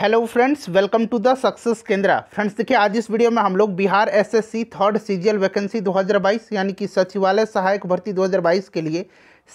hello friends welcome to the success Kendra friends देखिए आज इस वीडियो में हम लोग Bihar SSC third CGL vacancy 2022 यानी कि सचिवालय सहायक भर्ती 2022 के लिए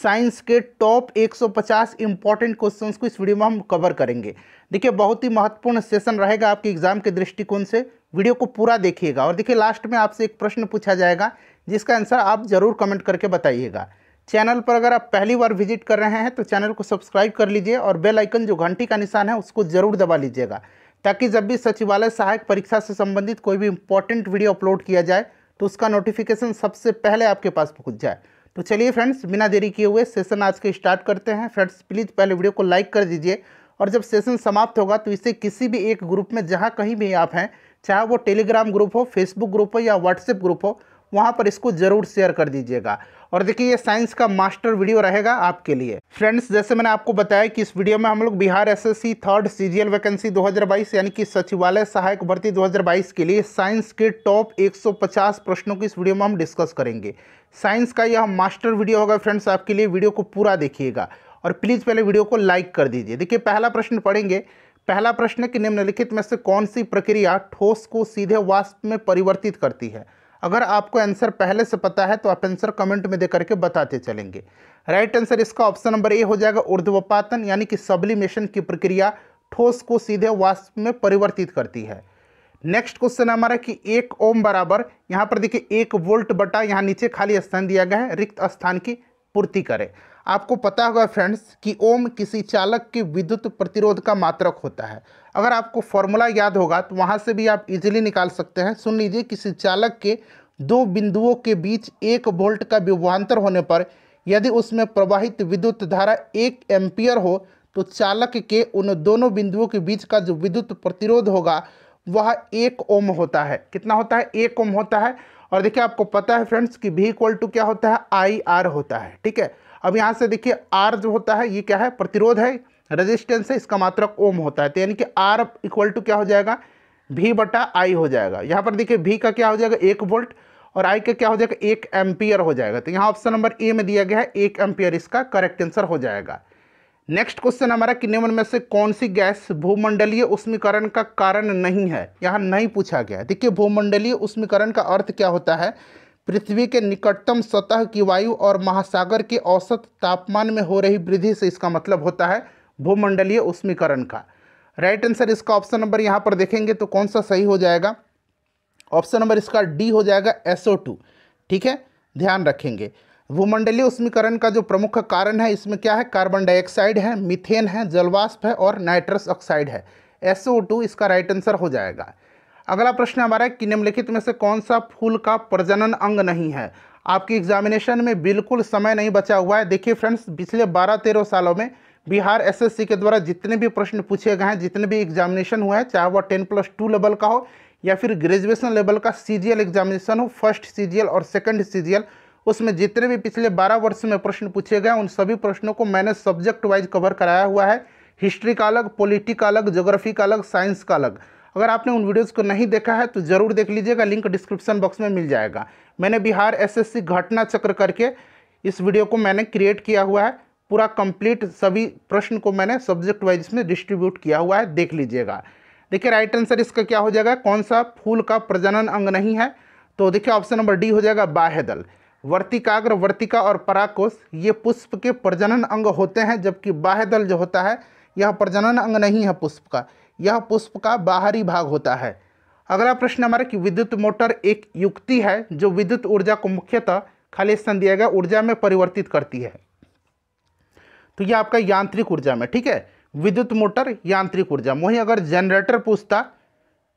साइंस के टॉप 150 इंपॉर्टेंट क्वेश्चन को इस वीडियो में हम कवर करेंगे देखिए बहुत ही महत्वपूर्ण सेशन रहेगा आपके एग्जाम के दृष्टिकोण से वीडियो को पूरा देखिएगा और देखिए लास्ट में आपसे एक प्रश्न पूछा जाएगा जिसका आंसर आप ज़रूर कमेंट करके बताइएगा चैनल पर अगर आप पहली बार विजिट कर रहे हैं तो चैनल को सब्सक्राइब कर लीजिए और बेल आइकन जो घंटी का निशान है उसको ज़रूर दबा लीजिएगा ताकि जब भी सचिवालय सहायक परीक्षा से संबंधित कोई भी इंपॉर्टेंट वीडियो अपलोड किया जाए तो उसका नोटिफिकेशन सबसे पहले आपके पास पहुँच जाए तो चलिए फ्रेंड्स बिना देरी किए हुए सेशन आज के स्टार्ट करते हैं फ्रेंड्स प्लीज़ पहले वीडियो को लाइक कर दीजिए और जब सेशन समाप्त होगा तो इसे किसी भी एक ग्रुप में जहाँ कहीं भी आप हैं चाहे वो टेलीग्राम ग्रुप हो फेसबुक ग्रुप हो या व्हाट्सएप ग्रुप हो वहाँ पर इसको ज़रूर शेयर कर दीजिएगा और देखिए ये साइंस का मास्टर वीडियो रहेगा आपके लिए फ्रेंड्स जैसे मैंने आपको बताया कि इस वीडियो में हम लोग Bihar SSC third CGL vacancy 2022 यानी कि सचिवालय सहायक भर्ती 2022 के लिए साइंस के टॉप 150 प्रश्नों की इस वीडियो में हम डिस्कस करेंगे साइंस का यह मास्टर वीडियो होगा फ्रेंड्स आपके लिए वीडियो को पूरा देखिएगा और प्लीज़ पहले वीडियो को लाइक कर दीजिए देखिए पहला प्रश्न पढ़ेंगे पहला प्रश्न कि निम्नलिखित में से कौन सी प्रक्रिया ठोस को सीधे वास्तव में परिवर्तित करती है अगर आपको आंसर पहले से पता है तो आप आंसर कमेंट में दे करके बताते चलेंगे राइट आंसर इसका ऑप्शन नंबर ए हो जाएगा ऊर्ध्वपातन यानी कि सब्लिमेशन की प्रक्रिया ठोस को सीधे वाष्प में परिवर्तित करती है नेक्स्ट क्वेश्चन हमारा कि एक ओम बराबर यहाँ पर देखिए एक वोल्ट बटा यहाँ नीचे खाली स्थान दिया गया है रिक्त स्थान की पूर्ति करें आपको पता होगा फ्रेंड्स कि ओम किसी चालक के विद्युत प्रतिरोध का मात्रक होता है अगर आपको फॉर्मूला याद होगा तो वहाँ से भी आप इजीली निकाल सकते हैं सुन लीजिए किसी चालक के दो बिंदुओं के बीच एक वोल्ट का विभवान्तर होने पर यदि उसमें प्रवाहित विद्युत धारा एक एम्पियर हो तो चालक के उन दोनों बिंदुओं के बीच का जो विद्युत प्रतिरोध होगा वह एक ओम होता है कितना होता है एक ओम होता है और देखिए आपको पता है फ्रेंड्स कि भी इक्वल टू क्या होता है आई आर होता है ठीक है अब यहाँ से देखिए आर जो होता है ये क्या है प्रतिरोध है रेजिस्टेंस है इसका मात्रक ओम होता है तो यानी कि आर इक्वल टू क्या हो जाएगा भी बटा आई हो जाएगा यहाँ पर देखिए भी का क्या हो जाएगा एक वोल्ट और आई का क्या हो जाएगा एक एम्पियर हो जाएगा तो यहाँ ऑप्शन नंबर ए में दिया गया है एक एम्पियर इसका करेक्ट आंसर हो जाएगा नेक्स्ट क्वेश्चन हमारा कि निम्न में से कौन सी गैस भूमंडलीय उष्मीकरण का कारण नहीं है यहाँ नहीं पूछा गया देखिए भूमंडलीय उष्मीकरण का अर्थ क्या होता है पृथ्वी के निकटतम सतह की वायु और महासागर के औसत तापमान में हो रही वृद्धि से इसका मतलब होता है भूमंडलीय उष्मीकरण का राइट आंसर इसका ऑप्शन नंबर यहाँ पर देखेंगे तो कौन सा सही हो जाएगा ऑप्शन नंबर इसका डी हो जाएगा एसओ टू ठीक है ध्यान रखेंगे भूमंडलीय उष्मीकरण का जो प्रमुख कारण है इसमें क्या है कार्बन डाइऑक्साइड है मिथेन है जलवाष्प है और नाइट्रस ऑक्साइड है एसओ टू इसका राइट आंसर हो जाएगा अगला प्रश्न हमारा कि निम्नलिखित में से कौन सा फूल का प्रजनन अंग नहीं है आपकी एग्जामिनेशन में बिल्कुल समय नहीं बचा हुआ है देखिए फ्रेंड्स पिछले बारह तेरह सालों में बिहार एसएससी के द्वारा जितने भी प्रश्न पूछे गए हैं जितने भी एग्जामिनेशन हुए हैं चाहे वह टेन प्लस टू लेवल का हो या फिर ग्रेजुएशन लेवल का सीजीएल एग्जामिनेशन हो फर्स्ट सीजीएल और सेकंड सीजीएल उसमें जितने भी पिछले बारह वर्ष में प्रश्न पूछे गए उन सभी प्रश्नों को मैंने सब्जेक्ट वाइज कवर कराया हुआ है हिस्ट्री का अलग पोलिटिक का अलग जोग्राफी का अलग साइंस का अलग अगर आपने उन वीडियोज़ को नहीं देखा है तो ज़रूर देख लीजिएगा लिंक डिस्क्रिप्शन बॉक्स में मिल जाएगा मैंने बिहार एसएससी घटना चक्र करके इस वीडियो को मैंने क्रिएट किया हुआ है पूरा कंप्लीट सभी प्रश्न को मैंने सब्जेक्ट वाइज इसमें डिस्ट्रीब्यूट किया हुआ है देख लीजिएगा देखिए राइट आंसर इसका क्या हो जाएगा कौन सा फूल का प्रजनन अंग नहीं है तो देखिए ऑप्शन नंबर डी हो जाएगा बाहेदल वर्तिकाग्र वर्तिका और पराकोश ये पुष्प के प्रजनन अंग होते हैं जबकि दल जो होता है यह प्रजनन अंग नहीं है पुष्प का यह पुष्प का बाहरी भाग होता है अगला प्रश्न हमारा कि विद्युत मोटर एक युक्ति है जो विद्युत ऊर्जा को मुख्यतः खाली स्थान दिया गया ऊर्जा में परिवर्तित करती है तो यह आपका यांत्रिक ऊर्जा में ठीक है विद्युत मोटर यांत्रिक ऊर्जा वहीं अगर जनरेटर पूछता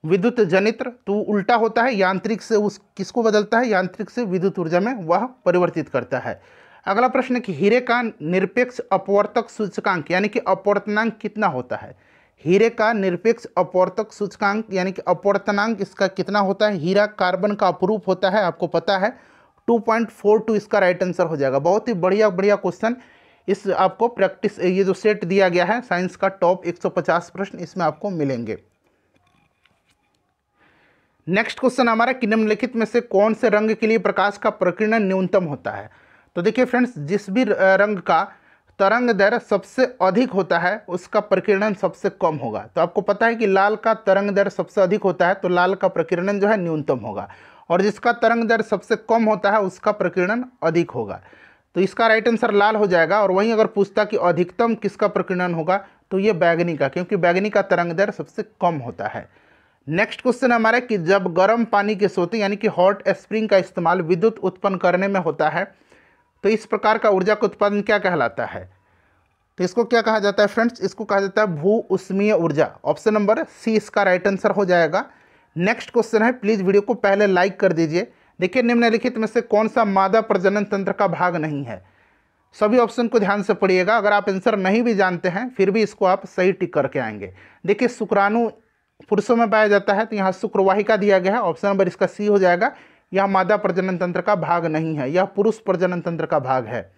विद्युत जनित्र तो उल्टा होता है यांत्रिक से उस किसको बदलता है यांत्रिक से विद्युत ऊर्जा में वह परिवर्तित करता है अगला प्रश्न कि हीरे का निरपेक्ष अपवर्तक सूचकांक यानी कि अपवर्तनांक कितना होता है हीरे का निरपेक्ष अपवर्तक सूचकांक यानी कि अपवर्तनांक इसका कितना होता है हीरा कार्बन का अपरूप होता है आपको पता है 2.42 इसका राइट आंसर हो जाएगा बहुत ही बढ़िया बढ़िया क्वेश्चन इस आपको प्रैक्टिस ये जो सेट दिया गया है साइंस का टॉप 150 प्रश्न इसमें आपको मिलेंगे नेक्स्ट क्वेश्चन हमारा कि निम्नलिखित में से कौन से रंग के लिए प्रकाश का प्रकीर्णन न्यूनतम होता है तो देखिए फ्रेंड्स जिस भी रंग का तरंग दर सबसे अधिक होता है उसका प्रकीर्णन सबसे कम होगा तो आपको पता है कि लाल का तरंग दर सबसे अधिक होता है तो लाल का प्रकीर्णन जो है न्यूनतम होगा और जिसका तरंग दर सबसे कम होता है उसका प्रकीर्णन अधिक होगा तो इसका राइट आंसर लाल हो जाएगा और वहीं अगर पूछता कि अधिकतम किसका प्रकीर्णन होगा तो ये बैगनी का क्योंकि बैगनी का तरंग दर सबसे कम होता है नेक्स्ट क्वेश्चन हमारा कि जब गर्म पानी के सोते यानी कि हॉट स्प्रिंग का इस्तेमाल विद्युत उत्पन्न करने में होता है तो इस प्रकार का ऊर्जा का उत्पादन क्या कहलाता है तो इसको क्या कहा जाता है फ्रेंड्स इसको कहा जाता है भू उष्मीय ऊर्जा ऑप्शन नंबर सी इसका राइट आंसर हो जाएगा नेक्स्ट क्वेश्चन है प्लीज़ वीडियो को पहले लाइक कर दीजिए देखिए निम्नलिखित में से कौन सा मादा प्रजनन तंत्र का भाग नहीं है सभी ऑप्शन को ध्यान से पढ़िएगा अगर आप आंसर नहीं भी जानते हैं फिर भी इसको आप सही टिक करके आएंगे देखिए शुक्राणु पुरुषों में पाया जाता है तो यहाँ शुक्रवाहिका दिया गया है ऑप्शन नंबर इसका सी हो जाएगा यह मादा प्रजनन तंत्र का भाग नहीं है यह पुरुष प्रजनन तंत्र का भाग है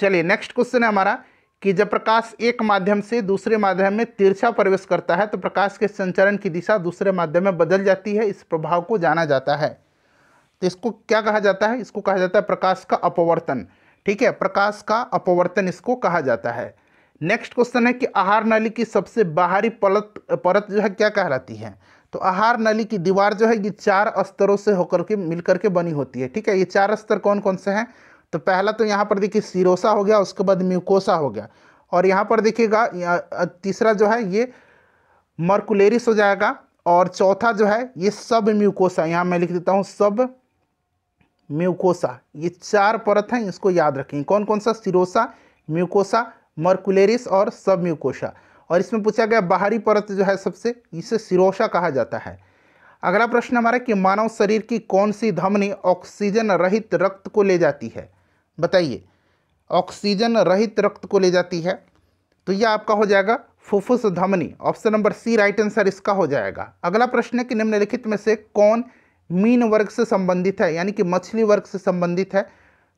चलिए नेक्स्ट क्वेश्चन है हमारा कि जब प्रकाश एक माध्यम से दूसरे माध्यम में तिरछा प्रवेश करता है तो प्रकाश के संचरण की दिशा दूसरे माध्यम में बदल जाती है इस प्रभाव को जाना जाता है तो इसको क्या कहा जाता है इसको कहा जाता है प्रकाश का अपवर्तन ठीक है प्रकाश का अपवर्तन इसको कहा जाता है नेक्स्ट क्वेश्चन है कि आहार नली की सबसे बाहरी परत परत जो है क्या कहलाती है तो आहार नली की दीवार जो है ये चार स्तरों से होकर के मिलकर के बनी होती है ठीक है ये चार स्तर कौन कौन से हैं तो पहला तो यहाँ पर देखिए सिरोसा हो गया उसके बाद म्यूकोसा हो गया और यहाँ पर देखिएगा तीसरा जो है ये मर्कुलेरिस हो जाएगा और चौथा जो है ये सब म्यूकोसा यहाँ मैं लिख देता हूँ सब म्यूकोसा ये चार परत हैं इसको याद रखें कौन कौन सा सिरोसा म्यूकोसा मर्कुलेरिस और सब म्यूकोसा और इसमें पूछा गया बाहरी परत जो है सबसे इसे सिरोशा कहा जाता है अगला प्रश्न हमारा कि मानव शरीर की कौन सी धमनी ऑक्सीजन रहित रक्त को ले जाती है बताइए ऑक्सीजन रहित रक्त को ले जाती है तो यह आपका हो जाएगा फुफ्फुस धमनी option number C right answer इसका हो जाएगा अगला प्रश्न है कि निम्नलिखित में से कौन मीन वर्ग से संबंधित है यानी कि मछली वर्ग से संबंधित है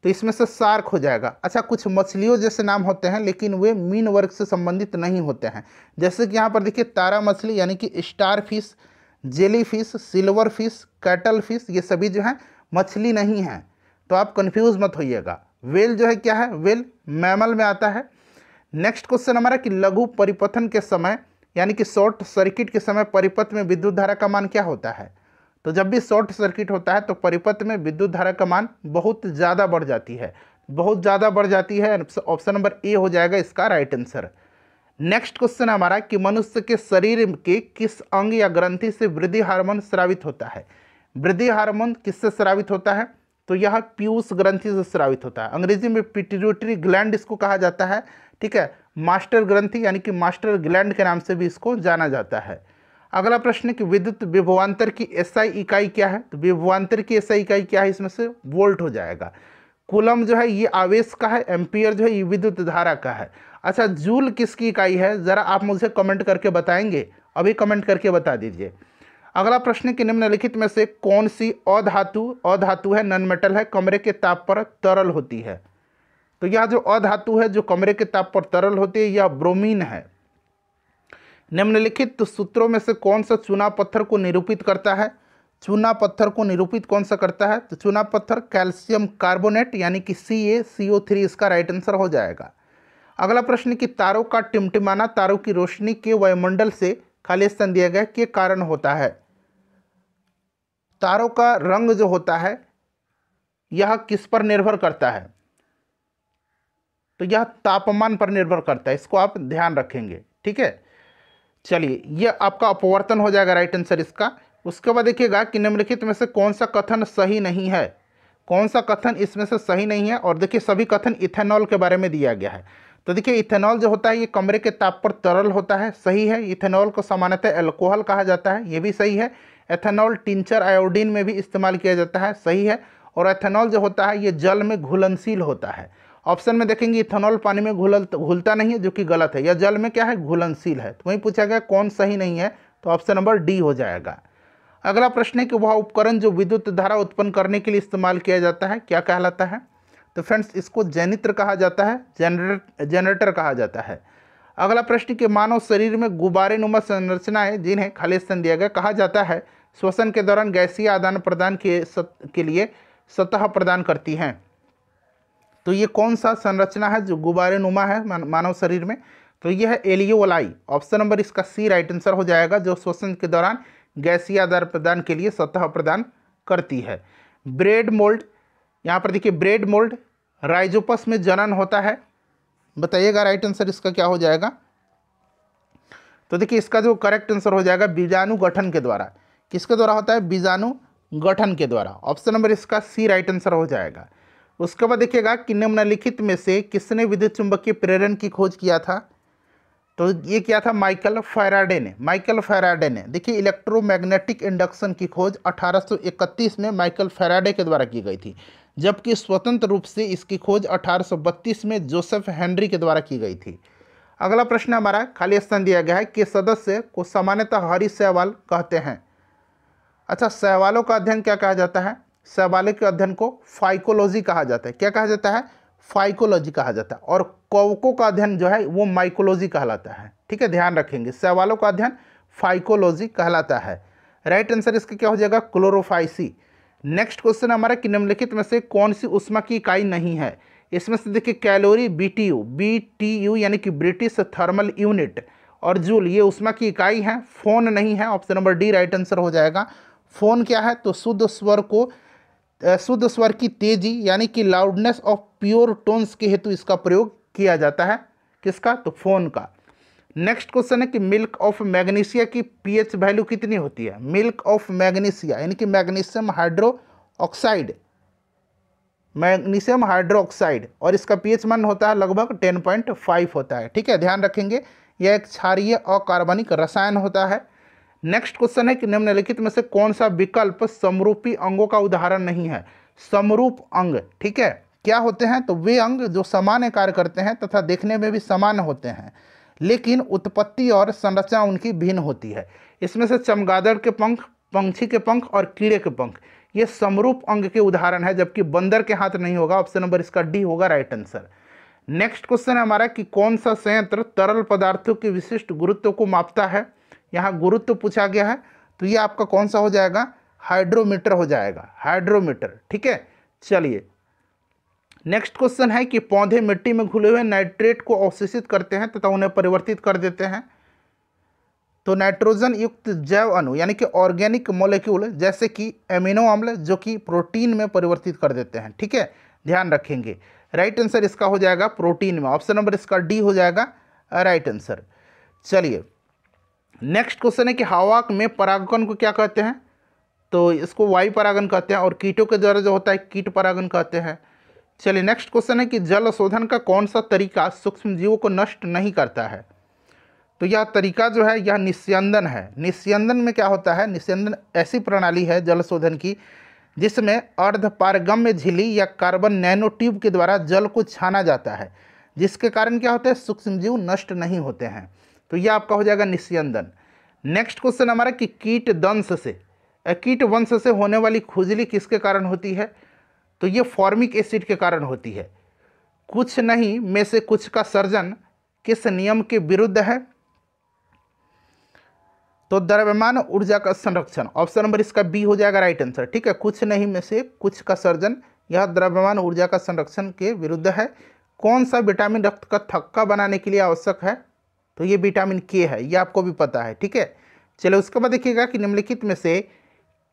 तो इसमें से सार्क हो जाएगा अच्छा कुछ मछलियों जैसे नाम होते हैं लेकिन वे मीन वर्ग से संबंधित नहीं होते हैं जैसे कि यहाँ पर देखिए तारा मछली यानी कि star fish jelly fish silver fish cuttle fish ये सभी जो हैं मछली नहीं हैं तो आप कन्फ्यूज़ मत होइएगा वेल जो है क्या है वेल मैमल में आता है नेक्स्ट क्वेश्चन हमारा कि लघु परिपथन के समय यानी कि शॉर्ट सर्किट के समय परिपथ में विद्युत धारा का मान क्या होता है तो जब भी शॉर्ट सर्किट होता है तो परिपथ में विद्युत धारा का मान बहुत ज़्यादा बढ़ जाती है बहुत ज़्यादा बढ़ जाती है ऑप्शन नंबर ए हो जाएगा इसका राइट आंसर नेक्स्ट क्वेश्चन हमारा कि मनुष्य के शरीर के किस अंग या ग्रंथि से वृद्धि हार्मोन स्रावित होता है वृद्धि हार्मोन किससे स्रावित होता है तो यह पीयूष ग्रंथि से स्रावित होता है अंग्रेजी में पिट्यूटरी ग्लैंड इसको कहा जाता है ठीक है मास्टर ग्रंथि यानी कि मास्टर ग्लैंड के नाम से भी इसको जाना जाता है अगला प्रश्न कि विद्युत विभवान्तर की एसआई इकाई क्या है तो विभवान्तर की एसआई इकाई क्या है इसमें से वोल्ट हो जाएगा कुलम जो है ये आवेश का है एम्पियर जो है ये विद्युत धारा का है अच्छा जूल किसकी इकाई है ज़रा आप मुझे कमेंट करके बताएंगे अभी कमेंट करके बता दीजिए अगला प्रश्न कि निम्नलिखित में से कौन सी अधातु अधातु है नॉन मेटल है कमरे के ताप पर तरल होती है तो यह जो अधातु है जो कमरे के ताप पर तरल होती है यह ब्रोमीन है निम्नलिखित सूत्रों में से कौन सा चूना पत्थर को निरूपित करता है चूना पत्थर को निरूपित कौन सा करता है तो चूना पत्थर कैल्शियम कार्बोनेट यानी कि C A C O three इसका राइट आंसर हो जाएगा अगला प्रश्न कि तारों का टिमटिमाना तारों की रोशनी के वायुमंडल से खाली स्थान दिया गया के कारण होता है तारों का रंग जो होता है यह किस पर निर्भर करता है तो यह तापमान पर निर्भर करता है इसको आप ध्यान रखेंगे ठीक है चलिए यह आपका अपवर्तन हो जाएगा राइट आंसर इसका उसके बाद देखिएगा कि निम्नलिखित में से कौन सा कथन सही नहीं है कौन सा कथन इसमें से सही नहीं है और देखिए सभी कथन इथेनॉल के बारे में दिया गया है तो देखिए इथेनॉल जो होता है ये कमरे के ताप पर तरल होता है सही है इथेनॉल को सामान्यतः एल्कोहल कहा जाता है ये भी सही है एथेनॉल टिंचर आयोडीन में भी इस्तेमाल किया जाता है सही है और एथेनॉल जो होता है ये जल में घुलनशील होता है ऑप्शन में देखेंगे इथेनॉल पानी में घुल घुलता नहीं है जो कि गलत है या जल में क्या है घुलनशील है तो वहीं पूछा गया कौन सही नहीं है तो ऑप्शन नंबर डी हो जाएगा अगला प्रश्न है कि वह उपकरण जो विद्युत धारा उत्पन्न करने के लिए इस्तेमाल किया जाता है क्या कहलाता है तो फ्रेंड्स इसको जैनित्र कहा जाता है जनरेटर कहा जाता है अगला प्रश्न कि मानव शरीर में गुब्बारे नुमा संरचनाएं जिन्हें खाली स्थान दिया गया कहा जाता है श्वसन के दौरान गैसीय आदान प्रदान के सत, के लिए सतह प्रदान करती हैं तो ये कौन सा संरचना है जो गुब्बारे नुमा है मानव शरीर में तो ये है एलियोलाई ऑप्शन नंबर इसका सी राइट आंसर हो जाएगा जो श्वसन के दौरान गैसीय आदर प्रदान के लिए सतह प्रदान करती है ब्रेड मोल्ड यहाँ पर देखिए ब्रेड मोल्ड राइजोपस में जनन होता है बताइएगा राइट आंसर इसका क्या हो जाएगा तो देखिए इसका जो करेक्ट आंसर हो जाएगा बीजाणु गठन के द्वारा किसके द्वारा होता है बीजाणु गठन के द्वारा ऑप्शन नंबर इसका सी राइट आंसर हो जाएगा उसके बाद देखिएगा कि निम्नलिखित में से किसने विद्युत चुंबकीय प्रेरण की खोज किया था तो ये किया था माइकल फैराडे ने माइकल फैराडे ने देखिए इलेक्ट्रोमैग्नेटिक इंडक्शन की खोज 1831 में माइकल फैराडे के द्वारा की गई थी जबकि स्वतंत्र रूप से इसकी खोज 1832 में जोसेफ हेनरी के द्वारा की गई थी अगला प्रश्न हमारा खाली स्थान दिया गया है कि सदस्य को सामान्यतः हरी सहवाल कहते हैं अच्छा सहवालों का अध्ययन क्या कहा जाता है शैवाले के अध्ययन को फाइकोलॉजी कहा जाता है क्या कहा जाता है फाइकोलॉजी कहा जाता है और कवकों का अध्ययन जो है वो माइकोलॉजी कहलाता है ठीक है ध्यान रखेंगे शैवालों का अध्ययन फाइकोलॉजी कहलाता है राइट आंसर इसका क्या हो जाएगा क्लोरोफाइसी नेक्स्ट क्वेश्चन हमारा कि निम्नलिखित में से कौन सी उष्मा की इकाई नहीं है इसमें से देखिए calorie B T U B T U यानी कि ब्रिटिश थर्मल यूनिट और जूल ये उष्मा की इकाई है फ़ोन नहीं है option number D right answer हो जाएगा फ़ोन क्या है तो शुद्ध स्वर को शुद्ध स्वर की तेजी यानी कि लाउडनेस ऑफ प्योर टोन्स के हेतु इसका प्रयोग किया जाता है किसका तो फोन का नेक्स्ट क्वेश्चन है कि मिल्क ऑफ मैग्नीशिया की पीएच वैल्यू कितनी होती है मिल्क ऑफ मैग्नीशिया यानी कि magnesium hydroxide magnesium hydroxide और इसका पीएच मान होता है लगभग टेन पॉइंट फाइव होता है ठीक है ध्यान रखेंगे यह एक क्षारीय अकार्बनिक रसायन होता है नेक्स्ट क्वेश्चन है कि निम्नलिखित में से कौन सा विकल्प समरूपी अंगों का उदाहरण नहीं है समरूप अंग ठीक है क्या होते हैं तो वे अंग जो सामान्य कार्य करते हैं तथा देखने में भी समान होते हैं लेकिन उत्पत्ति और संरचना उनकी भिन्न होती है इसमें से चमगादड़ के पंख पंक्षी के पंख और कीड़े के पंख ये समरूप अंग के उदाहरण है जबकि बंदर के हाथ नहीं होगा ऑप्शन नंबर इसका डी होगा राइट आंसर नेक्स्ट क्वेश्चन है हमारा कि कौन सा संयंत्र तरल पदार्थों के विशिष्ट गुरुत्व को मापता है यहाँ गुरुत्व पूछा गया है तो ये आपका कौन सा हो जाएगा हाइड्रोमीटर हो जाएगा हाइड्रोमीटर ठीक है चलिए नेक्स्ट क्वेश्चन है कि पौधे मिट्टी में घुले हुए नाइट्रेट को अवशोषित करते हैं तथा उन्हें परिवर्तित कर देते हैं तो नाइट्रोजन युक्त जैव अणु यानी कि ऑर्गेनिक मोलिक्यूल जैसे कि एमिनो अम्ल जो कि प्रोटीन में परिवर्तित कर देते हैं ठीक है ध्यान रखेंगे राइट आंसर इसका हो जाएगा प्रोटीन में ऑप्शन नंबर इसका डी हो जाएगा राइट आंसर चलिए नेक्स्ट क्वेश्चन है कि हवाक में परागकण को क्या कहते हैं तो इसको वायु परागन कहते हैं और कीटों के द्वारा जो होता है कीट परागन कहते हैं चलिए नेक्स्ट क्वेश्चन है कि जल शोधन का कौन सा तरीका सूक्ष्म जीवों को नष्ट नहीं करता है तो यह तरीका जो है यह निस्यंदन है निस्यंदन में क्या होता है निस्यंदन ऐसी प्रणाली है जल शोधन की जिसमें अर्धपारगम्य झीली या कार्बन नैनो ट्यूब के द्वारा जल को छाना जाता है जिसके कारण क्या होता है सूक्ष्म जीव नष्ट नहीं होते हैं तो ये आपका हो जाएगा निस्यंदन नेक्स्ट क्वेश्चन हमारा कि कीट दंश से कीट वंश से होने वाली खुजली किसके कारण होती है तो ये फॉर्मिक एसिड के कारण होती है कुछ नहीं में से कुछ का सर्जन किस नियम के विरुद्ध है तो द्रव्यमान ऊर्जा का संरक्षण ऑप्शन नंबर इसका बी हो जाएगा राइट आंसर ठीक है कुछ नहीं में से कुछ का सर्जन यह द्रव्यमान ऊर्जा का संरक्षण के विरुद्ध है कौन सा विटामिन रक्त का थक्का बनाने के लिए आवश्यक है तो ये विटामिन के है ये आपको भी पता है ठीक है चलो उसके बाद देखिएगा कि निम्नलिखित में से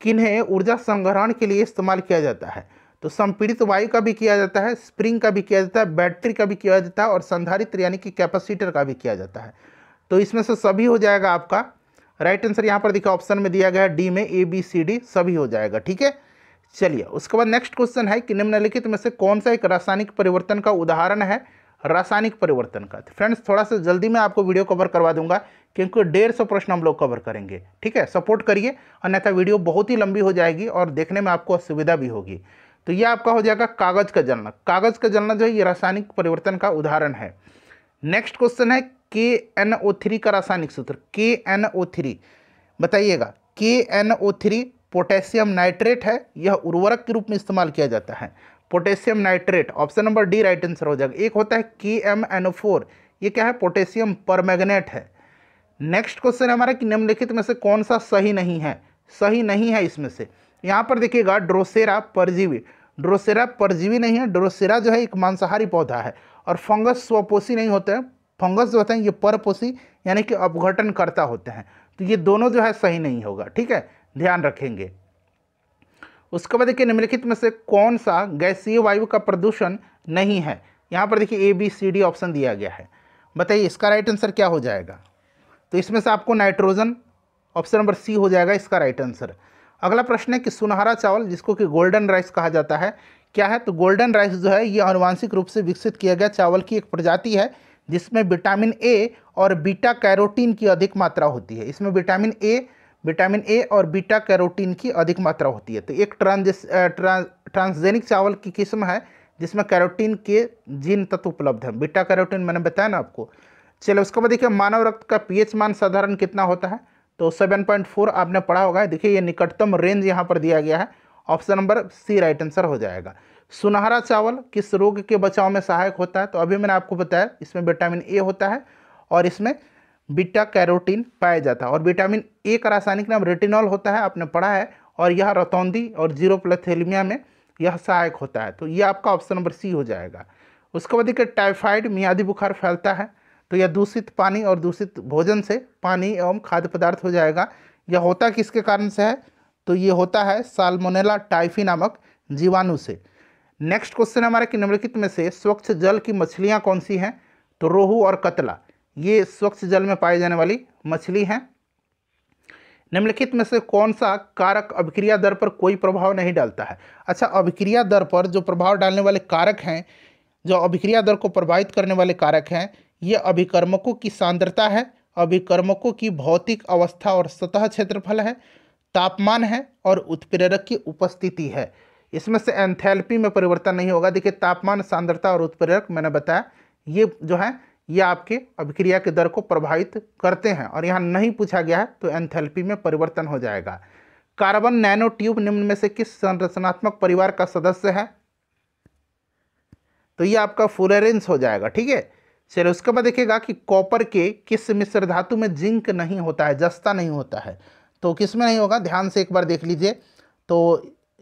किन्हें ऊर्जा संग्रहण के लिए इस्तेमाल किया जाता है तो संपीड़ित वायु का भी किया जाता है स्प्रिंग का भी किया जाता है बैटरी का भी किया जाता है और संधारित्र यानी कि कैपेसिटर का भी किया जाता है तो इसमें से सभी हो जाएगा आपका राइट आंसर यहाँ पर देखिए ऑप्शन में दिया गया है डी में ए बी सी डी सभी हो जाएगा ठीक है चलिए उसके बाद नेक्स्ट क्वेश्चन है कि निम्नलिखित में से कौन सा एक रासायनिक परिवर्तन का उदाहरण है रासायनिक परिवर्तन का फ्रेंड्स तो थोड़ा सा जल्दी मैं आपको वीडियो कवर करवा दूंगा क्योंकि डेढ़ सौ प्रश्न हम लोग कवर करेंगे ठीक है सपोर्ट करिए अन्यथा वीडियो बहुत ही लंबी हो जाएगी और देखने में आपको असुविधा भी होगी तो ये आपका हो जाएगा कागज़ का जलना कागज़ का जलना जो है ये रासायनिक परिवर्तन का उदाहरण है नेक्स्ट क्वेश्चन है के एन ओ थ्री का रासायनिक सूत्र के एन ओ थ्री बताइएगा K N O three potassium nitrate है यह उर्वरक के रूप में इस्तेमाल किया जाता है potassium nitrate option number D right answer हो जाएगा एक होता है के एम एन फोर ये क्या है पोटेशियम मैगनेट है नेक्स्ट क्वेश्चन हमारा कि निम्नलिखित में से कौन सा सही नहीं है सही नहीं है इसमें से यहाँ पर देखिएगा ड्रोसेरा परजीवी ड्रोसेरा परजीवी नहीं है ड्रोसेरा जो है एक मांसाहारी पौधा है और फंगस स्वपोषी नहीं होते हैं फंगस जो होते हैं ये परपोषी यानी कि अपघटन करता होते हैं तो ये दोनों जो है सही नहीं होगा ठीक है ध्यान रखेंगे उसके बाद देखिए निम्नलिखित में से कौन सा गैसीय वायु का प्रदूषण नहीं है यहाँ पर देखिए A B C D option दिया गया है बताइए इसका राइट आंसर क्या हो जाएगा तो इसमें से आपको नाइट्रोजन ऑप्शन नंबर सी हो जाएगा इसका राइट आंसर अगला प्रश्न है कि सुनहरा चावल जिसको कि गोल्डन राइस कहा जाता है क्या है तो गोल्डन राइस जो है ये आनुवांशिक रूप से विकसित किया गया चावल की एक प्रजाति है जिसमें विटामिन ए और बीटा कैरोटीन की अधिक मात्रा होती है इसमें विटामिन ए विटामिन ए और बीटा कैरोटीन की अधिक मात्रा होती है तो एक ट्रांस ट्रां, ट्रांसजेनिक चावल की किस्म है जिसमें कैरोटीन के जीन तत्व उपलब्ध है बीटा कैरोटीन मैंने बताया ना आपको चलो उसके बाद देखिए मानव रक्त का पीएच मान साधारण कितना होता है तो 7.4 आपने पढ़ा होगा देखिए ये निकटतम रेंज यहाँ पर दिया गया है option number C right answer हो जाएगा सुनहरा चावल किस रोग के बचाव में सहायक होता है तो अभी मैंने आपको बताया इसमें विटामिन ए होता है और इसमें बीटा कैरोटीन पाया जाता है और विटामिन ए का रासायनिक नाम रेटिनॉल होता है आपने पढ़ा है और यह रतौंदी और जीरो प्लेथेलमिया में यह सहायक होता है तो यह आपका ऑप्शन नंबर सी हो जाएगा उसके बाद देखिए टाइफाइड मियादी बुखार फैलता है तो यह दूषित पानी और दूषित भोजन से पानी एवं खाद्य पदार्थ हो जाएगा यह होता किसके कारण से है तो ये होता है साल्मोनेला टाइफी नामक जीवाणु से नेक्स्ट क्वेश्चन हमारा कि निम्नलिखित में से स्वच्छ जल की मछलियाँ कौन सी हैं तो रोहू और कतला ये स्वच्छ जल में पाई जाने वाली मछली हैं निम्नलिखित में से कौन सा कारक अभिक्रिया दर पर कोई प्रभाव नहीं डालता है अच्छा अभिक्रिया दर पर जो प्रभाव डालने वाले कारक हैं जो अभिक्रिया दर को प्रभावित करने वाले कारक हैं ये अभिकर्मकों की सांद्रता है अभिकर्मकों की भौतिक अवस्था और सतह क्षेत्रफल है तापमान है और उत्प्रेरक की उपस्थिति है इसमें से एंथैल्पी में परिवर्तन नहीं होगा देखिए तापमान सांद्रता और उत्प्रेरक मैंने बताया ये जो है ये आपके अभिक्रिया के दर को प्रभावित करते हैं और यहाँ नहीं पूछा गया है तो एंथैल्पी में परिवर्तन हो जाएगा कार्बन नैनो ट्यूब निम्न में से किस संरचनात्मक परिवार का सदस्य है तो ये आपका फुलरेंस हो जाएगा ठीक है चलिए उसके बाद देखिएगा कि कॉपर के किस मिश्र धातु में जिंक नहीं होता है जस्ता नहीं होता है तो किस में नहीं होगा ध्यान से एक बार देख लीजिए तो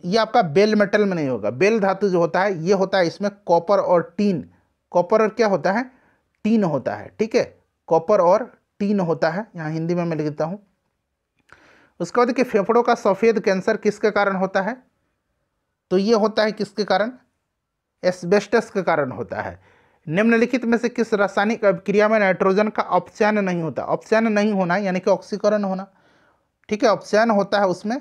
ये आपका बेल मेटल में नहीं होगा बेल धातु जो होता है ये होता है इसमें कॉपर और टीन कॉपर और क्या होता है टीन होता है ठीक है कॉपर और टीन होता है यहाँ हिंदी में मैं लिखता हूँ उसके बाद कि फेफड़ों का सफ़ेद कैंसर किसके कारण होता है तो ये होता है किसके कारण एस्बेस्टस के कारण होता है निम्नलिखित में से किस रासायनिक अभिक्रिया में नाइट्रोजन का अपचयन नहीं होता अपचयन नहीं होना यानी कि ऑक्सीकरण होना ठीक है अपचयन होता है उसमें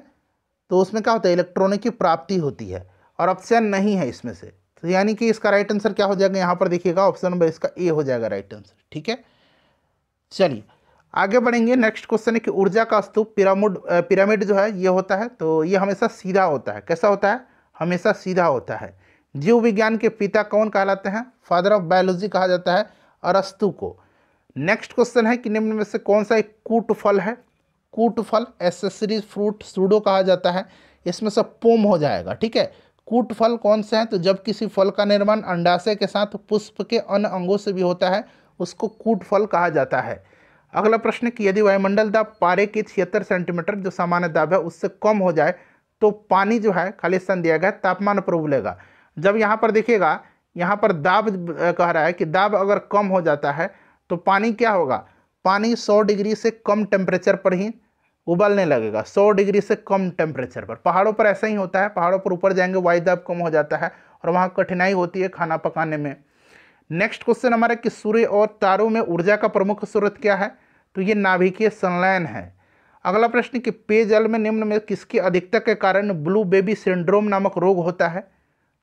तो उसमें क्या होता है इलेक्ट्रॉनिक की प्राप्ति होती है और अपचयन नहीं है इसमें से यानी कि इसका राइट आंसर क्या हो जाएगा यहाँ पर देखिएगा ऑप्शन नंबर इसका ए हो जाएगा राइट आंसर ठीक है चलिए आगे बढ़ेंगे नेक्स्ट क्वेश्चन है कि ऊर्जा का स्तूप पिरामिड पिरामिड जो है ये होता है तो ये हमेशा सीधा होता है कैसा होता है हमेशा सीधा होता है जीव विज्ञान के पिता कौन कहलाते हैं फादर ऑफ बायोलॉजी कहा जाता है अरस्तु को नेक्स्ट क्वेश्चन है कि निम्न में से कौन सा एक कूट फल है कूट फल एसेसरी फ्रूट सूडो कहा जाता है इसमें सब पोम हो जाएगा ठीक है कूट फल कौन से हैं तो जब किसी फल का निर्माण अंडाशय के साथ पुष्प के अन्य अंगों से भी होता है उसको कूट फल कहा जाता है अगला प्रश्न कि यदि वायुमंडल दाब पारे की छिहत्तर सेंटीमीटर जो सामान्य दाब है उससे कम हो जाए तो पानी जो है खाली स्थान दिया गया तापमान पर उबलेगा जब यहाँ पर देखिएगा यहाँ पर दाब कह रहा है कि दाब अगर कम हो जाता है तो पानी क्या होगा पानी 100 डिग्री से कम टेम्परेचर पर ही उबलने लगेगा 100 डिग्री से कम टेम्परेचर पर पहाड़ों पर ऐसा ही होता है पहाड़ों पर ऊपर जाएंगे वायु दाब कम हो जाता है और वहाँ कठिनाई होती है खाना पकाने में नेक्स्ट क्वेश्चन हमारा कि सूर्य और तारों में ऊर्जा का प्रमुख स्रोत क्या है तो ये नाभिकीय संलयन है अगला प्रश्न कि पेयजल में निम्न में किसकी अधिकता के कारण ब्लू बेबी सिंड्रोम नामक रोग होता है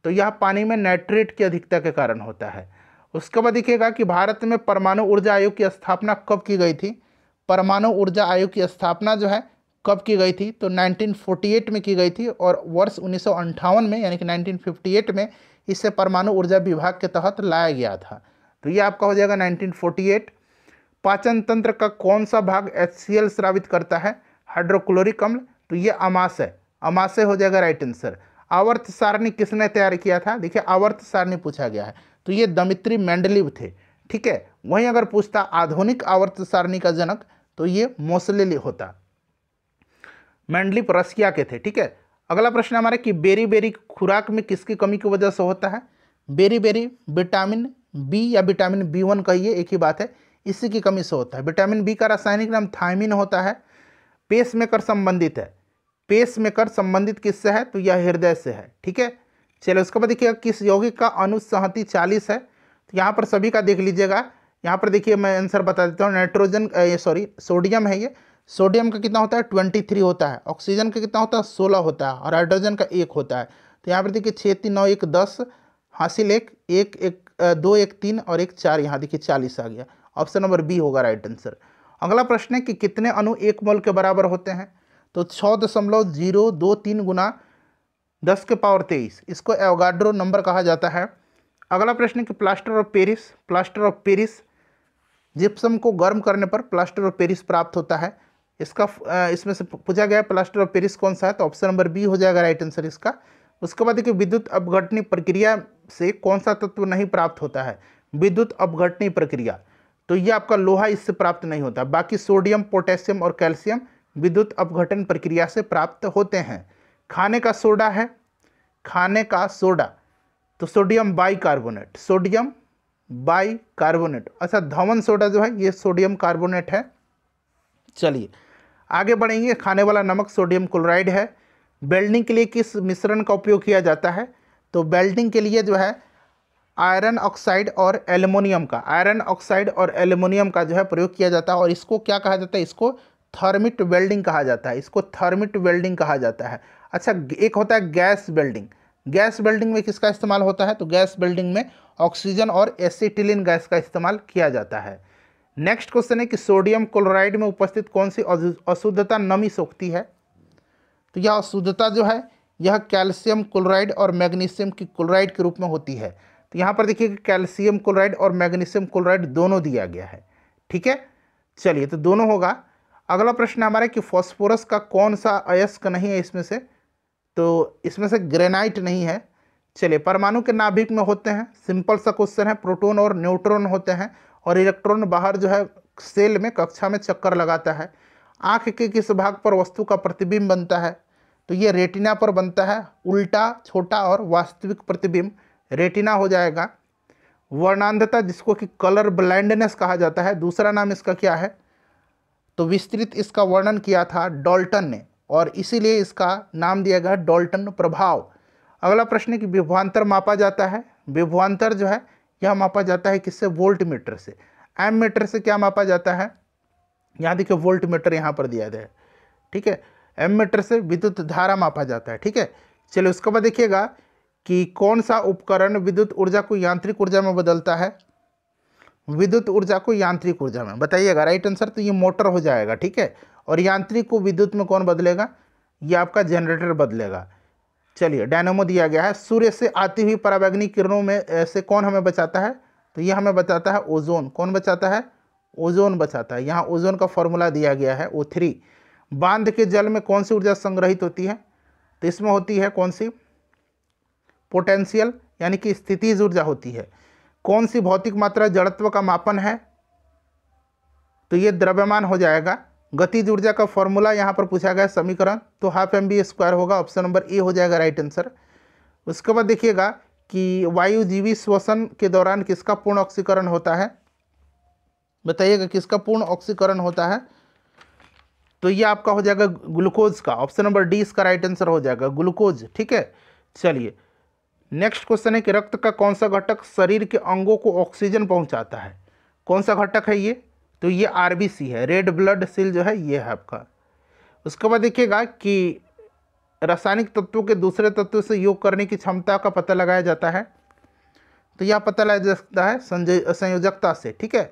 तो यह पानी में नाइट्रेट की अधिकता के कारण होता है उसके बाद देखिएगा कि भारत में परमाणु ऊर्जा आयोग की स्थापना कब की गई थी परमाणु ऊर्जा आयोग की स्थापना जो है कब की गई थी तो 1948 में की गई थी और वर्ष उन्नीस में यानी कि 1958 में इसे परमाणु ऊर्जा विभाग के तहत लाया गया था तो ये आपका हो जाएगा 1948 पाचन तंत्र का कौन सा भाग एच स्रावित करता है हाइड्रोक्लोरिक अम्ल तो ये अमाशय अमाशय हो जाएगा राइट आंसर आवर्त सारणी किसने तैयार किया था देखिए आवर्त सारणी पूछा गया है तो ये दमित्री मैंडलिव थे ठीक है वहीं अगर पूछता आधुनिक आवर्त सारणी का जनक तो ये मोसलेली होता मैंडलिप रसिया के थे ठीक है अगला प्रश्न हमारा कि बेरी बेरी खुराक में किसकी कमी की वजह से होता है बेरी बेरी विटामिन बी या विटामिन बी वन कहिए एक ही बात है इसी की कमी से होता है विटामिन बी का रासायनिक नाम थायमिन होता है पेस मेकर संबंधित है पेस मेकर संबंधित किससे है तो यह हृदय से है ठीक है चलिए उसके बाद देखिएगा किस यौगिक का अनुसहति चालीस है तो यहाँ पर सभी का देख लीजिएगा यहाँ पर देखिए मैं आंसर बता देता हूँ नाइट्रोजन ये सॉरी सोडियम है ये सोडियम का कितना होता है ट्वेंटी थ्री होता है ऑक्सीजन का कितना होता है सोलह होता है और हाइड्रोजन का एक होता है तो यहाँ पर देखिए छः तीन नौ एक दस हासिल एक एक एक दो एक तीन और एक चार यहाँ देखिए चालीस आ गया ऑप्शन नंबर बी होगा राइट आंसर अगला प्रश्न है कि कितने अणु एक मोल के बराबर होते हैं तो छः दशमलव जीरो दो तीन गुना दस के पावर तेईस इसको एवगाड्रो नंबर कहा जाता है अगला प्रश्न है कि plaster of Paris plaster of Paris gypsum को गर्म करने पर प्लास्टर ऑफ पेरिस प्राप्त होता है इसका इसमें से पूछा गया प्लास्टर ऑफ पेरिस कौन सा है तो ऑप्शन नंबर बी हो जाएगा राइट आंसर इसका उसके बाद देखिए विद्युत अपघटनी प्रक्रिया से कौन सा तत्व नहीं प्राप्त होता है विद्युत अपघटनी प्रक्रिया तो ये आपका लोहा इससे प्राप्त नहीं होता बाकी सोडियम पोटेशियम और कैल्शियम विद्युत अपघटन प्रक्रिया से प्राप्त होते हैं खाने का सोडा है खाने का सोडा तो सोडियम बाइकार्बोनेट सोडियम बाइकार्बोनेट अच्छा धवन सोडा जो है ये सोडियम कार्बोनेट है चलिए आगे बढ़ेंगे खाने वाला नमक सोडियम क्लोराइड है बेल्डिंग के लिए किस मिश्रण का उपयोग किया जाता है तो बेल्डिंग के लिए जो है आयरन ऑक्साइड और एल्युमिनियम का आयरन ऑक्साइड और एल्युमिनियम का जो है प्रयोग किया जाता है और इसको क्या कहा जाता है इसको थर्मिट वेल्डिंग कहा जाता है इसको थर्मिट वेल्डिंग कहा जाता है अच्छा एक होता है गैस वेल्डिंग गैस बेल्डिंग में किसका इस्तेमाल होता है तो गैस बेल्डिंग में ऑक्सीजन और एसिटिलिन गैस का इस्तेमाल किया जाता है नेक्स्ट क्वेश्चन है कि सोडियम क्लोराइड में उपस्थित कौन सी अशुद्धता नमी सोखती है तो यह अशुद्धता जो है यह कैल्शियम क्लोराइड और मैग्नीशियम की क्लोराइड के रूप में होती है तो यहाँ पर देखिए कैल्शियम क्लोराइड और मैग्नीशियम क्लोराइड दोनों दिया गया है ठीक है चलिए तो दोनों होगा अगला प्रश्न हमारा कि फॉस्फोरस का कौन सा अयस्क नहीं है इसमें से तो इसमें से ग्रेनाइट नहीं है चलिए परमाणु के नाभिक में होते हैं सिंपल सा क्वेश्चन है प्रोटोन और न्यूट्रॉन होते हैं और इलेक्ट्रॉन बाहर जो है सेल में कक्षा में चक्कर लगाता है आँख के किस भाग पर वस्तु का प्रतिबिंब बनता है तो ये रेटिना पर बनता है उल्टा छोटा और वास्तविक प्रतिबिंब रेटिना हो जाएगा वर्णांधता जिसको कि कलर ब्लाइंडनेस कहा जाता है दूसरा नाम इसका क्या है तो विस्तृत इसका वर्णन किया था डॉल्टन ने और इसीलिए इसका नाम दिया गया डॉल्टन प्रभाव अगला प्रश्न है कि विभवान्तर मापा जाता है विभवान्तर जो है यह मापा जाता है किससे वोल्ट मीटर से एम मीटर से क्या मापा जाता है यहाँ देखिए वोल्ट मीटर यहाँ पर दिया गया है ठीक है एम मीटर से विद्युत धारा मापा जाता है ठीक है चलिए उसके बाद देखिएगा कि कौन सा उपकरण विद्युत ऊर्जा को यांत्रिक ऊर्जा में बदलता है विद्युत ऊर्जा को यांत्रिक ऊर्जा में बताइएगा राइट आंसर तो ये मोटर हो जाएगा ठीक है और यांत्रिक को विद्युत में कौन बदलेगा ये आपका जनरेटर बदलेगा चलिए डायनोमो दिया गया है सूर्य से आती हुई परावैग्निक किरणों में से कौन हमें बचाता है तो ये हमें बचाता है ओजोन कौन बचाता है ओजोन बचाता है यहाँ ओजोन का फॉर्मूला दिया गया है ओ थ्री बांध के जल में कौन सी ऊर्जा संग्रहित होती है तो इसमें होती है कौन सी पोटेंशियल यानी कि स्थिति ऊर्जा होती है कौन सी भौतिक मात्रा जड़त्व का मापन है तो ये द्रव्यमान हो जाएगा गतिज ऊर्जा का फॉर्मूला यहाँ पर पूछा गया समीकरण तो हाफ एम बी स्क्वायर होगा ऑप्शन नंबर ए हो जाएगा राइट आंसर उसके बाद देखिएगा कि वायुजीवी श्वसन के दौरान किसका पूर्ण ऑक्सीकरण होता है बताइएगा किसका पूर्ण ऑक्सीकरण होता है तो ये आपका हो जाएगा ग्लूकोज का ऑप्शन नंबर डी इसका राइट आंसर हो जाएगा ग्लूकोज ठीक है चलिए नेक्स्ट क्वेश्चन है कि रक्त का कौन सा घटक शरीर के अंगों को ऑक्सीजन पहुंचाता है कौन सा घटक है ये तो ये आर है रेड ब्लड सेल जो है ये है आपका उसके बाद देखिएगा कि रासायनिक तत्वों के दूसरे तत्वों से योग करने की क्षमता का पता लगाया जाता है तो यह पता लगाया जा सकता है संयोजकता से ठीक है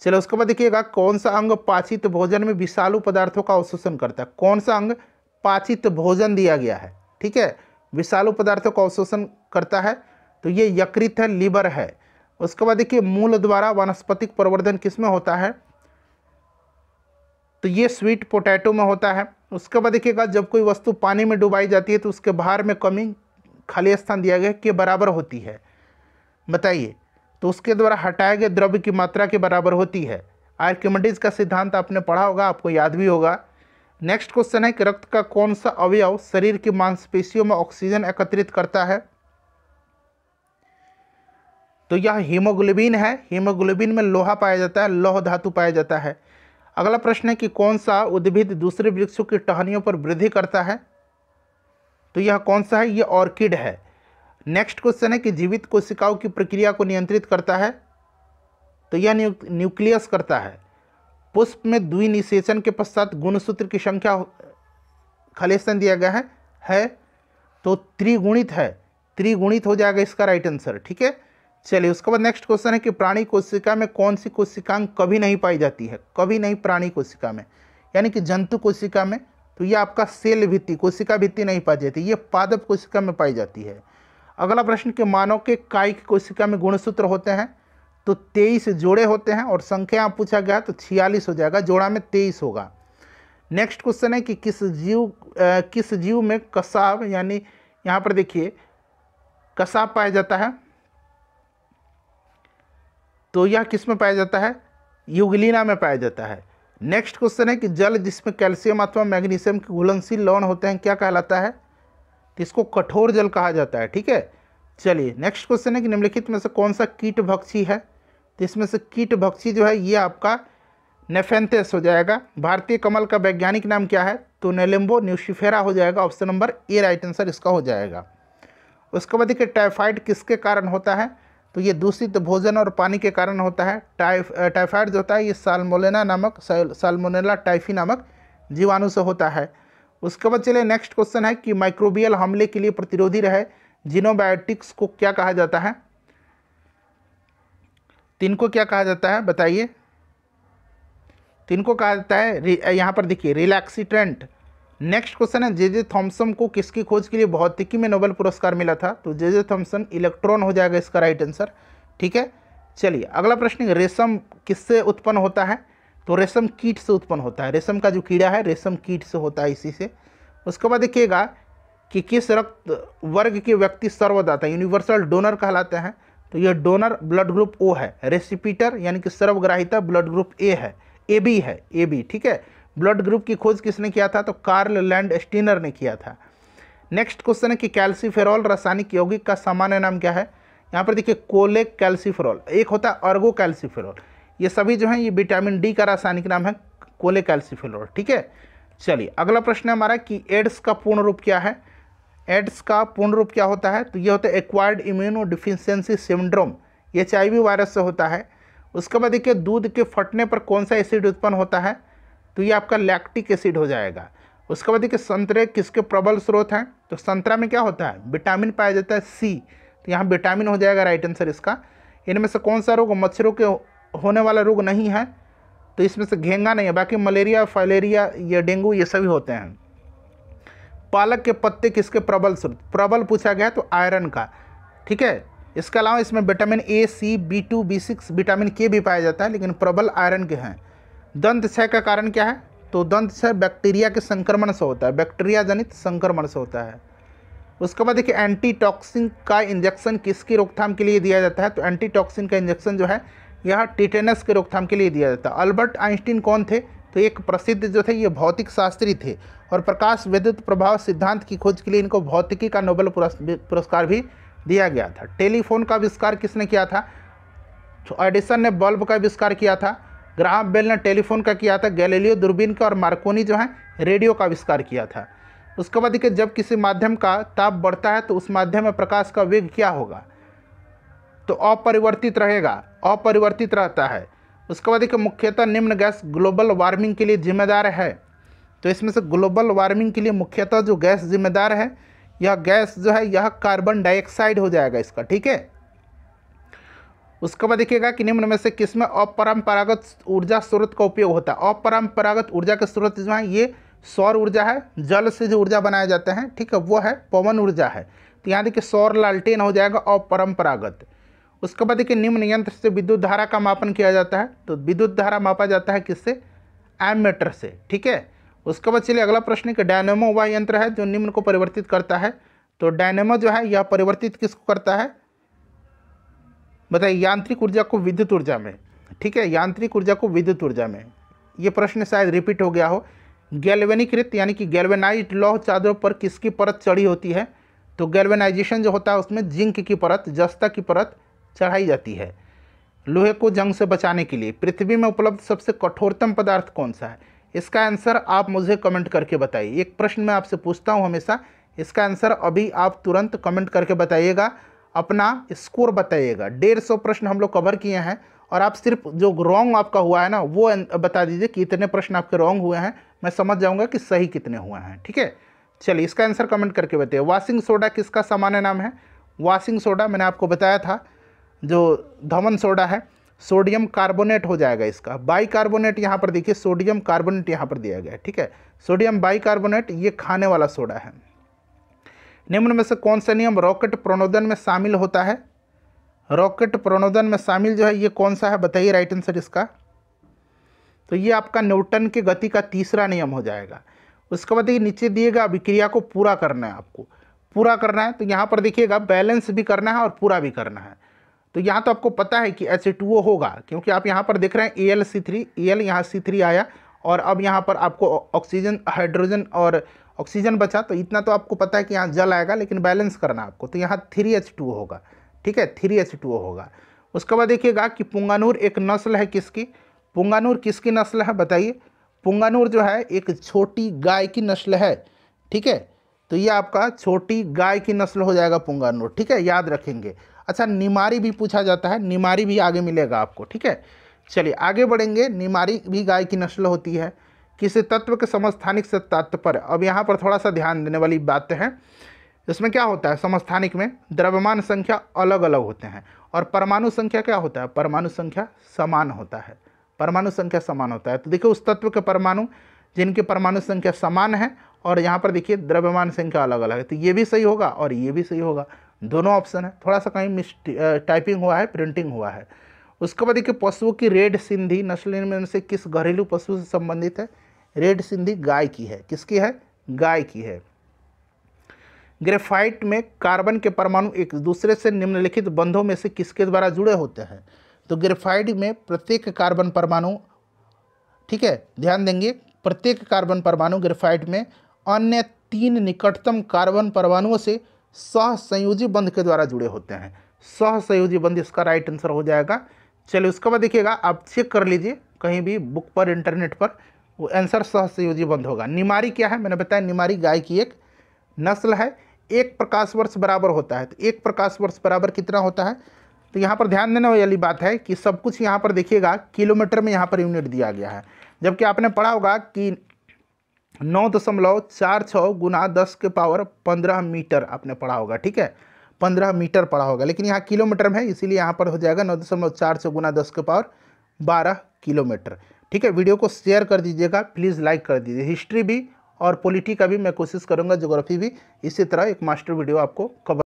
चलो उसके बाद देखिएगा कौन सा अंग पाचित भोजन में विषालु पदार्थों का अवशोषण करता है कौन सा अंग पाचित भोजन दिया गया है ठीक है विषालु पदार्थों का अवशोषण करता है तो ये यकृत है लीवर है उसके बाद देखिए मूल द्वारा वनस्पतिक प्रवर्धन किस में होता है तो ये स्वीट पोटैटो में होता है उसके बाद देखिएगा जब कोई वस्तु पानी में डुबाई जाती है तो उसके बाहर में कमी खाली स्थान दिया गया के बराबर होती है बताइए तो उसके द्वारा हटाए गए द्रव्य की मात्रा के बराबर होती है आर्क्यूमेटिज का सिद्धांत आपने पढ़ा होगा आपको याद भी होगा नेक्स्ट क्वेश्चन है कि रक्त का कौन सा अवयव शरीर की मांसपेशियों में ऑक्सीजन एकत्रित करता है तो यह हीमोग्लोबिन है हीमोग्लोबिन में लोहा पाया जाता है लोह धातु पाया जाता है अगला प्रश्न है कि कौन सा उद्भिद दूसरे वृक्षों की टहनियों पर वृद्धि करता है तो यह कौन सा है यह ऑर्किड है नेक्स्ट क्वेश्चन है कि जीवित कोशिकाओं की प्रक्रिया को नियंत्रित करता है तो यह न्यूक्लियस करता है पुष्प में द्वि निषेचन के पश्चात गुणसूत्र की संख्या खलेसन दिया गया है है तो त्रिगुणित है त्रिगुणित हो जाएगा इसका राइट आंसर ठीक है चलिए उसके बाद नेक्स्ट क्वेश्चन है कि प्राणी कोशिका में कौन सी कोशिकांग कभी नहीं पाई जाती है कभी नहीं प्राणी कोशिका में यानी कि जंतु कोशिका में तो ये आपका सेल भित्ति कोशिका भित्ति नहीं पाई जाती ये पादप कोशिका में पाई जाती है अगला प्रश्न कि मानव के कायिक कोशिका में गुणसूत्र होते हैं तो तेईस जोड़े होते हैं और संख्या पूछा गया तो छियालीस हो जाएगा जोड़ा में तेईस होगा नेक्स्ट क्वेश्चन है कि किस जीव आ, किस जीव में कसाब यानी यहाँ पर देखिए कसाब पाया जाता है तो यह किस में पाया जाता है युगलिना में पाया जाता है नेक्स्ट क्वेश्चन है कि जल जिसमें कैल्शियम अथवा मैग्नीशियम के घुलनशील लवण होते हैं क्या कहलाता है तो इसको कठोर जल कहा जाता है ठीक है चलिए नेक्स्ट क्वेश्चन है कि निम्नलिखित में से कौन सा कीट भक्षी है तो इसमें से कीट भक्षी जो है ये आपका नेफेंथेस हो जाएगा भारतीय कमल का वैज्ञानिक नाम क्या है तो नेलेम्बो न्यूशिफेरा हो जाएगा option number A right answer इसका हो जाएगा उसके बाद देखिए टाइफाइड किसके कारण होता है तो ये दूषित भोजन और पानी के कारण होता है टाइफ टाइफाइड जो होता है ये सालमोलेना नामक सालमोनेला टाइफी नामक जीवाणु से होता है उसके बाद चले नेक्स्ट क्वेश्चन है कि माइक्रोबियल हमले के लिए प्रतिरोधी रहे जीनोबायोटिक्स को क्या कहा जाता है तीन को क्या कहा जाता है बताइए तीन को कहा जाता है यहाँ पर देखिए रिलैक्सीट्रेंट नेक्स्ट क्वेश्चन है जे जे थॉम्सन को किसकी खोज के लिए भौतिकी में नोबेल पुरस्कार मिला था तो जे जे थॉम्सन इलेक्ट्रॉन हो जाएगा इसका राइट आंसर ठीक है चलिए अगला प्रश्न रेशम किससे उत्पन्न होता है तो रेशम कीट से उत्पन्न होता है रेशम का जो कीड़ा है रेशम कीट से होता है इसी से उसके बाद देखिएगा कि किस रक्त वर्ग के व्यक्ति सर्वदाता यूनिवर्सल डोनर कहलाते हैं तो यह डोनर ब्लड ग्रुप ओ है रेसिपीटर यानी कि सर्वग्राहिता ब्लड ग्रुप ए है ए बी है ए बी ठीक है ब्लड ग्रुप की खोज किसने किया था तो कार्ल लैंड स्टीनर ने किया था नेक्स्ट क्वेश्चन है कि कैल्सीफेरॉल रासायनिक यौगिक का सामान्य नाम क्या है यहाँ पर देखिए कोले कैल्सीफेरॉल एक होता है अर्गो कैल्सीफेरॉल ये सभी जो है ये विटामिन डी का रासायनिक नाम है कोले कैल्सीफेरॉल ठीक है चलिए अगला प्रश्न हमारा कि एड्स का पूर्ण रूप क्या है एड्स का पूर्ण रूप क्या होता है तो ये होता है एक्वायर्ड इम्यूनो डिफिशियंसी सिंड्रोम ये एच वायरस से होता है उसके बाद देखिए दूध के फटने पर कौन सा एसिड उत्पन्न होता है तो ये आपका लैक्टिक एसिड हो जाएगा उसके बाद देखिए संतरे किसके प्रबल स्रोत हैं तो संतरा में क्या होता है विटामिन पाया जाता है सी तो यहाँ विटामिन हो जाएगा राइट आंसर इसका इनमें से कौन सा रोग मच्छरों के होने वाला रोग नहीं है तो इसमें से घेंगा नहीं है बाकी मलेरिया फाइलेरिया या डेंगू ये सभी होते हैं पालक के पत्ते किसके प्रबल स्रोत प्रबल पूछा गया तो आयरन का ठीक है इसके अलावा इसमें vitamin A C B two B six vitamin K भी पाया जाता है लेकिन प्रबल आयरन के हैं दंत क्षय का कारण क्या है तो दंत क्षय बैक्टीरिया के संक्रमण से होता है बैक्टीरिया जनित संक्रमण से होता है उसके बाद देखिए एंटीटॉक्सिन का इंजेक्शन किसकी रोकथाम के लिए दिया जाता है तो एंटीटॉक्सिन का इंजेक्शन जो है यह टिटेनस के रोकथाम के लिए दिया जाता है अल्बर्ट आइंस्टीन कौन थे तो एक प्रसिद्ध जो थे ये भौतिक शास्त्री थे और प्रकाश विद्युत प्रभाव सिद्धांत की खोज के लिए इनको भौतिकी का नोबेल पुरस्कार भी दिया गया था टेलीफोन का आविष्कार किसने किया था तो एडिसन ने बल्ब का आविष्कार किया था ग्राहम बेल ने टेलीफोन का किया था गैलेलियो दूरबीन का और मार्कोनी जो है रेडियो का आविष्कार किया था उसके बाद देखिए जब किसी माध्यम का ताप बढ़ता है तो उस माध्यम में प्रकाश का वेग क्या होगा तो अपरिवर्तित रहेगा अपरिवर्तित रहता है उसके बाद देखिए मुख्यतः निम्न गैस ग्लोबल वार्मिंग के लिए जिम्मेदार है तो इसमें से ग्लोबल वार्मिंग के लिए मुख्यतः जो गैस जिम्मेदार है यह गैस जो है यह कार्बन डाइऑक्साइड हो जाएगा इसका ठीक है उसके बाद देखिएगा कि निम्न में से किस में अपरंपरागत ऊर्जा स्रोत का उपयोग होता है अपरंपरागत ऊर्जा के स्रोत जो है ये सौर ऊर्जा है जल से जो ऊर्जा बनाए जाते हैं ठीक है वो है पवन ऊर्जा है तो यहाँ देखिए सौर लालटेन हो जाएगा अपरंपरागत उसके बाद देखिए निम्न यंत्र से विद्युत धारा का मापन किया जाता है तो विद्युत धारा मापा जाता है किससे एम मीटर से ठीक है उसके बाद चलिए अगला प्रश्न कि डायनेमो वह यंत्र है जो निम्न को परिवर्तित करता है तो डायनेमो जो है यह परिवर्तित किसको करता है बताइए मतलब यांत्रिक ऊर्जा को विद्युत ऊर्जा में ठीक है यांत्रिक ऊर्जा को विद्युत ऊर्जा में ये प्रश्न शायद रिपीट हो गया हो गैल्वेनीकृत यानी कि गैल्वेनाइज लौह चादरों पर किसकी परत चढ़ी होती है तो गैल्वेनाइजेशन जो होता है उसमें जिंक की परत जस्ता की परत चढ़ाई जाती है लोहे को जंग से बचाने के लिए पृथ्वी में उपलब्ध सबसे कठोरतम पदार्थ कौन सा है इसका आंसर आप मुझे कमेंट करके बताइए एक प्रश्न मैं आपसे पूछता हूँ हमेशा इसका आंसर अभी आप तुरंत कमेंट करके बताइएगा अपना स्कोर बताइएगा डेढ़ सौ प्रश्न हम लोग कवर किए हैं और आप सिर्फ जो रॉन्ग आपका हुआ है ना वो बता दीजिए कि इतने प्रश्न आपके रॉन्ग हुए हैं मैं समझ जाऊंगा कि सही कितने हुए हैं ठीक है चलिए इसका आंसर कमेंट करके बताइए वाशिंग सोडा किसका सामान्य नाम है वाशिंग सोडा मैंने आपको बताया था जो धमन सोडा है सोडियम कार्बोनेट हो जाएगा इसका बाई कार्बोनेट यहाँ पर देखिए सोडियम कार्बोनेट यहाँ पर दिया गया है ठीक है सोडियम बाई कार्बोनेट ये खाने वाला सोडा है निम्न में से कौन सा नियम रॉकेट प्रणोदन में शामिल होता है रॉकेट प्रणोदन में शामिल जो है ये कौन सा है बताइए राइट आंसर इसका तो ये आपका न्यूटन के गति का तीसरा नियम हो जाएगा उसके बाद ये नीचे दिएगा अभिक्रिया को पूरा करना है आपको पूरा करना है तो यहाँ पर देखिएगा बैलेंस भी करना है और पूरा भी करना है तो यहाँ तो आपको पता है कि एच होगा क्योंकि आप यहाँ पर देख रहे हैं A L C three A L यहाँ सी थ्री आया और अब यहाँ पर आपको ऑक्सीजन हाइड्रोजन और ऑक्सीजन बचा तो इतना तो आपको पता है कि यहाँ जल आएगा लेकिन बैलेंस करना आपको तो यहाँ थ्री एच टू होगा ठीक है थ्री एच टू होगा उसके बाद देखिएगा कि पुंगानूर एक नस्ल है किसकी पुंगानूर किसकी नस्ल है बताइए पुंगानूर जो है एक छोटी गाय की नस्ल है ठीक है तो ये आपका छोटी गाय की नस्ल हो जाएगा पुंगानूर ठीक है याद रखेंगे अच्छा निमारी भी पूछा जाता है निमारी भी आगे मिलेगा आपको ठीक है चलिए आगे बढ़ेंगे निमारी भी गाय की नस्ल होती है किसी तत्व के समस्थानिक से तात्पर्य अब यहाँ पर थोड़ा सा ध्यान देने वाली बात है इसमें क्या होता है समस्थानिक में द्रव्यमान संख्या अलग अलग होते हैं और परमाणु संख्या क्या होता है परमाणु संख्या समान होता है परमाणु संख्या समान होता है तो देखिए उस तत्व के परमाणु जिनकी परमाणु संख्या समान है और यहाँ पर देखिए द्रव्यमान संख्या अलग अलग है तो ये भी सही होगा और ये भी सही होगा दोनों ऑप्शन है थोड़ा सा कहीं मिस टाइपिंग हुआ है प्रिंटिंग हुआ है उसके बाद देखिए पशुओं की रेड सिंधी नस्ल में से किस घरेलू पशु से संबंधित है रेड सिंधी गाय की है किसकी है गाय की है ग्रेफाइट में कार्बन के परमाणु एक दूसरे से निम्नलिखित बंधों में से किसके द्वारा जुड़े होते हैं तो ग्रेफाइट में प्रत्येक कार्बन परमाणु ठीक है ध्यान देंगे प्रत्येक कार्बन परमाणु ग्रेफाइट में अन्य तीन निकटतम कार्बन परमाणुओं से सह संयोजी बंध के द्वारा जुड़े होते हैं सहसंयोजी बंध इसका राइट आंसर हो जाएगा चलिए उसके बाद देखिएगा आप चेक कर लीजिए कहीं भी बुक पर इंटरनेट पर वो आंसर सहसयोजी बंद होगा निमारी क्या है मैंने बताया निमारी गाय की एक नस्ल है एक प्रकाश वर्ष बराबर होता है तो एक प्रकाश वर्ष बराबर कितना होता है तो यहाँ पर ध्यान देने वाली बात है कि सब कुछ यहाँ पर देखिएगा किलोमीटर में यहाँ पर यूनिट दिया गया है जबकि आपने पढ़ा होगा कि नौ दशमलव चार छः गुना दस के पावर पंद्रह मीटर आपने पढ़ा होगा ठीक है पंद्रह मीटर पड़ा होगा लेकिन यहाँ किलोमीटर में है इसीलिए यहाँ पर हो जाएगा नौ दशमलव चार सौ गुना दस के पावर बारह किलोमीटर ठीक है वीडियो को शेयर कर दीजिएगा प्लीज़ लाइक कर दीजिए हिस्ट्री भी और पॉलिटी का भी मैं कोशिश करूँगा जोग्राफी भी इसी तरह एक मास्टर वीडियो आपको कवर